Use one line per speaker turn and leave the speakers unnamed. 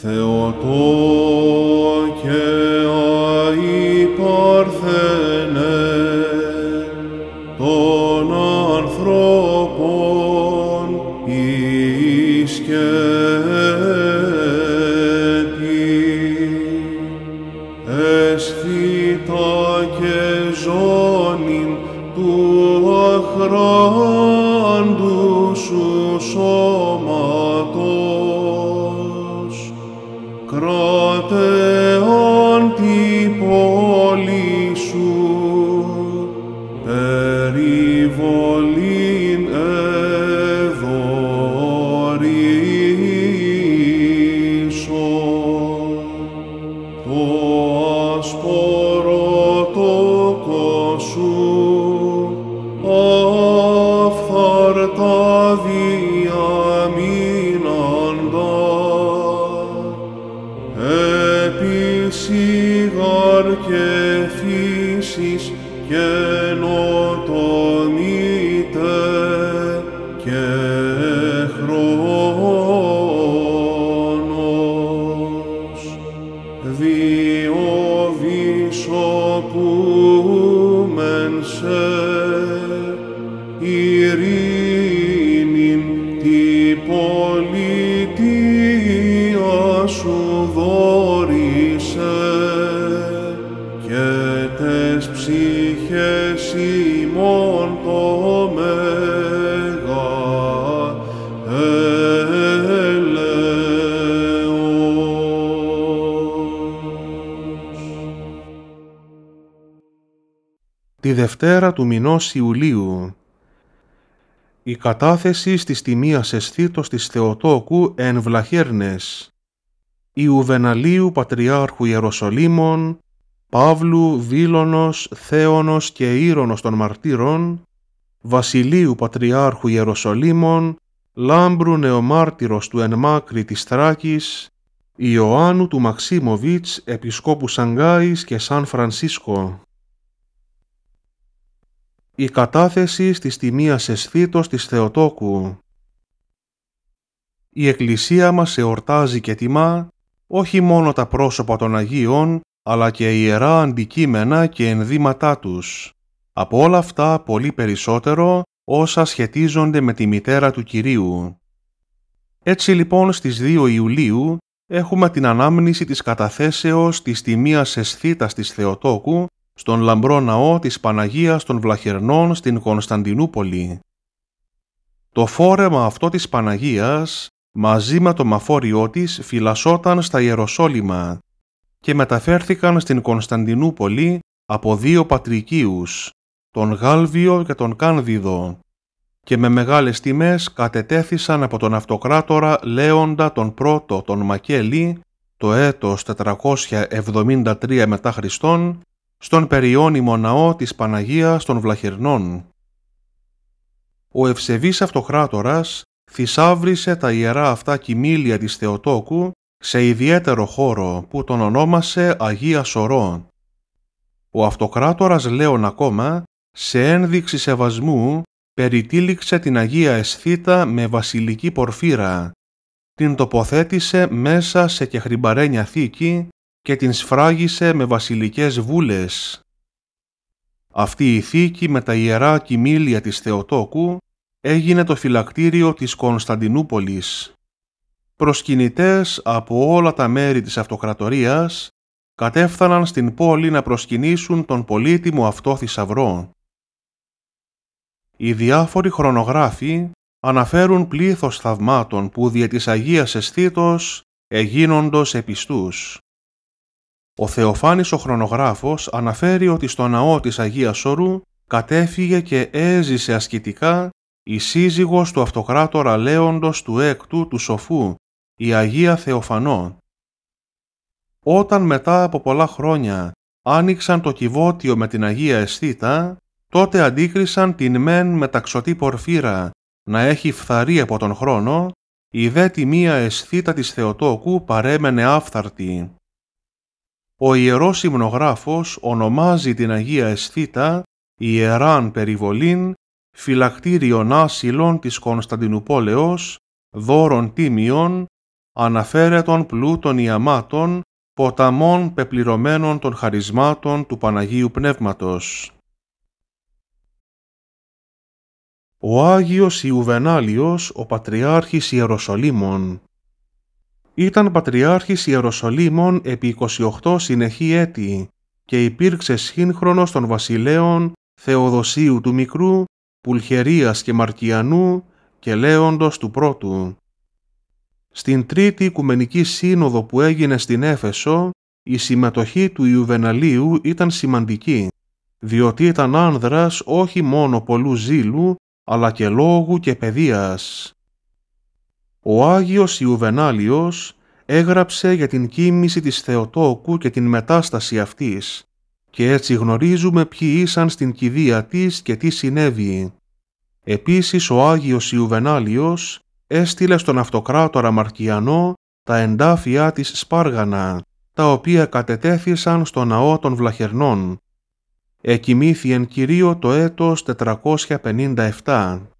Θεοτόκε και Παρθένε των ανθρώπων σκέπη, έσθητα και ζώνην του αχράντου σου σώμα Lumen schön.
Η Δευτέρα του μηνός Ιουλίου. Η κατάθεση στις τιμίας αισθήτως της Θεοτόκου εν Βλαχέρνες. Ιουβεναλίου Πατριάρχου Ιεροσολύμων, Παύλου Βίλωνος, Θέωνος και Ήρωνος των Μαρτύρων, Βασιλείου Πατριάρχου Ιεροσολύμων, Λάμπρου Νεομάρτυρος του εν μάκρη της Θράκης, Ιωάννου του Μαξίμοβιτς, Επισκόπου Σανγκάης και Σαν Φρανσίσκο. Η κατάθεση της τιμίας αισθήτως της Θεοτόκου. Η Εκκλησία μας εορτάζει και τιμά όχι μόνο τα πρόσωπα των Αγίων, αλλά και ιερά αντικείμενα και ενδύματά τους. Από όλα αυτά πολύ περισσότερο όσα σχετίζονται με τη μητέρα του Κυρίου. Έτσι λοιπόν στις 2 Ιουλίου έχουμε την ανάμνηση της καταθέσεως της τιμίας αισθήτας της Θεοτόκου στον λαμπρό ναό της Παναγίας των Βλαχερνών στην Κωνσταντινούπολη. Το φόρεμα αυτό της Παναγίας μαζί με το μαφόριό της φυλασσόταν στα Ιεροσόλυμα και μεταφέρθηκαν στην Κωνσταντινούπολη από δύο πατρικίους, τον Γάλβιο και τον Κάνδιδο, και με μεγάλες τιμές κατετέθησαν από τον αυτοκράτορα Λέοντα τον πρώτο τον Μακέλη το έτος 473 μετά Χριστόν στον περιώνυμο ναό της Παναγίας των Βλαχερνών. Ο ευσεβής αυτοκράτορας θησάβρισε τα ιερά αυτά κοιμήλια της Θεοτόκου σε ιδιαίτερο χώρο που τον ονόμασε Αγία Σωρό. Ο αυτοκράτορας Λέων ακόμα, σε ένδειξη σεβασμού, περιτύλιξε την Αγία Εσθήτα με βασιλική πορφύρα, την τοποθέτησε μέσα σε κεχρυμπαρένια θήκη και την σφράγισε με βασιλικές βούλες. Αυτή η θήκη με τα ιερά κοιμήλια της Θεοτόκου έγινε το φυλακτήριο της Κωνσταντινούπολης. Προσκυνητές από όλα τα μέρη της αυτοκρατορίας κατέφθαναν στην πόλη να προσκυνήσουν τον πολύτιμο αυτό θησαυρό. Οι διάφοροι χρονογράφοι αναφέρουν πλήθος θαυμάτων που δια της Αγίας Αισθήτως εγίνοντος επιστούς. Ο Θεοφάνης ο χρονογράφος αναφέρει ότι στο ναό της Αγίας Όρου κατέφυγε και έζησε ασκητικά η σύζυγος του αυτοκράτορα Λέοντος του έκτου του Σοφού, η Αγία Θεοφανό. Όταν μετά από πολλά χρόνια άνοιξαν το κυβότιο με την Αγία Αισθήτα, τότε αντίκρισαν την μεν μεταξωτή πορφύρα να έχει φθαρεί από τον χρόνο, η δε μία αισθήτα της Θεοτόκου παρέμενε άφθαρτη. Ο Ιερός Υμνογράφος ονομάζει την Αγία Αισθήτα Ιεράν Περιβολήν φυλακτήριον άσυλων της Κωνσταντινούπολεως, «Δώρον Τίμιον», «Αναφέρετον πλούτων ιαμάτων, ποταμών πεπληρωμένων των χαρισμάτων του Παναγίου Πνεύματος. Ο Άγιος Ιουβενάλιος, ο Πατριάρχης Ιεροσολύμων, ήταν πατριάρχης Ιεροσολύμων επί 28 συνεχή έτη και υπήρξε σύγχρονος των βασιλέων Θεοδοσίου του Μικρού, Πουλχερίας και Μαρκιανού και Λέοντος του Πρώτου. Στην τρίτη οικουμενική σύνοδο που έγινε στην Έφεσο, η συμμετοχή του Ιουβεναλίου ήταν σημαντική, διότι ήταν άνδρας όχι μόνο πολλού ζήλου, αλλά και λόγου και παιδείας. Ο Άγιος Ιουβενάλιος έγραψε για την κίνηση της Θεοτόκου και την μετάσταση αυτής και έτσι γνωρίζουμε ποιοι ήσαν στην κηδεία της και τι συνέβη. Επίσης ο Άγιος Ιουβενάλιος έστειλε στον αυτοκράτορα Μαρκιανό τα εντάφια της Σπάργανα, τα οποία κατετέθησαν στο ναό των Βλαχερνών. Εκοιμήθη εν κυρίω το έτος 457.